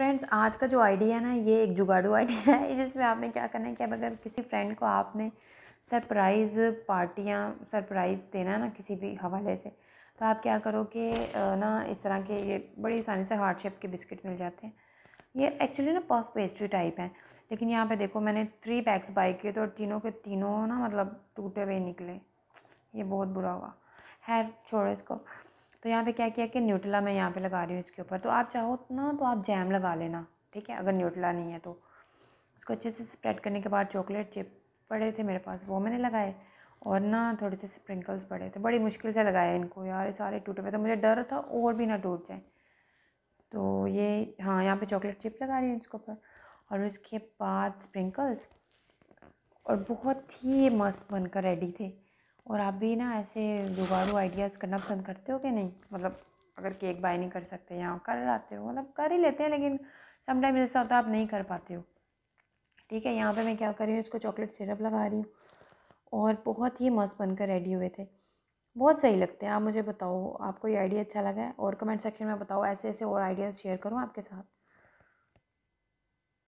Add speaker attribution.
Speaker 1: friends आज का जो आइडिया है ना ये एक जुगाड़ू आइडिया है जिसमें आपने क्या करना है कि अब अगर किसी फ्रेंड को आपने सरप्राइज़ पार्टियाँ सरप्राइज़ देना है ना किसी भी हवाले से तो आप क्या करो कि ना इस तरह के ये बड़ी आसानी से हार्ड शेप के बिस्किट मिल जाते हैं ये एक्चुअली ना पफ पेस्ट्री टाइप है लेकिन यहाँ पे देखो मैंने थ्री बैग्स बाई किए तो तीनों के तीनों ना मतलब टूटे हुए निकले ये बहुत बुरा हुआ है छोड़ो इसको तो यहाँ पे क्या किया कि न्यूटला मैं यहाँ पे लगा रही हूँ इसके ऊपर तो आप चाहो ना तो आप जैम लगा लेना ठीक है अगर न्यूटला नहीं है तो उसको अच्छे से स्प्रेड करने के बाद चॉकलेट चिप पड़े थे मेरे पास वो मैंने लगाए और ना थोड़े से स्प्रिंकल्स पड़े थे बड़ी मुश्किल से लगाए इनको यार सारे टूटे हुए तो मुझे डर था और भी ना टूट जाए तो ये हाँ यहाँ पर चॉकलेट चिप लगा रही हूँ इसके ऊपर और उसके बाद स्प्रिंकल्स और बहुत ही मस्त बनकर रेडी थे और आप भी ना ऐसे जुगाड़ू आइडियाज़ करना पसंद करते हो कि नहीं मतलब अगर केक बाय नहीं कर सकते या कर आते हो मतलब कर ही लेते हैं लेकिन समटाइम ऐसा होता है आप नहीं कर पाते हो ठीक है यहाँ पे मैं क्या कर रही हूँ इसको चॉकलेट सिरप लगा रही हूँ और बहुत ही मस्त बनकर रेडी हुए थे बहुत सही लगते हैं आप मुझे बताओ आपको ये आइडिया अच्छा लगा है और कमेंट सेक्शन में बताओ ऐसे ऐसे और आइडियाज़ शेयर करूँ आपके साथ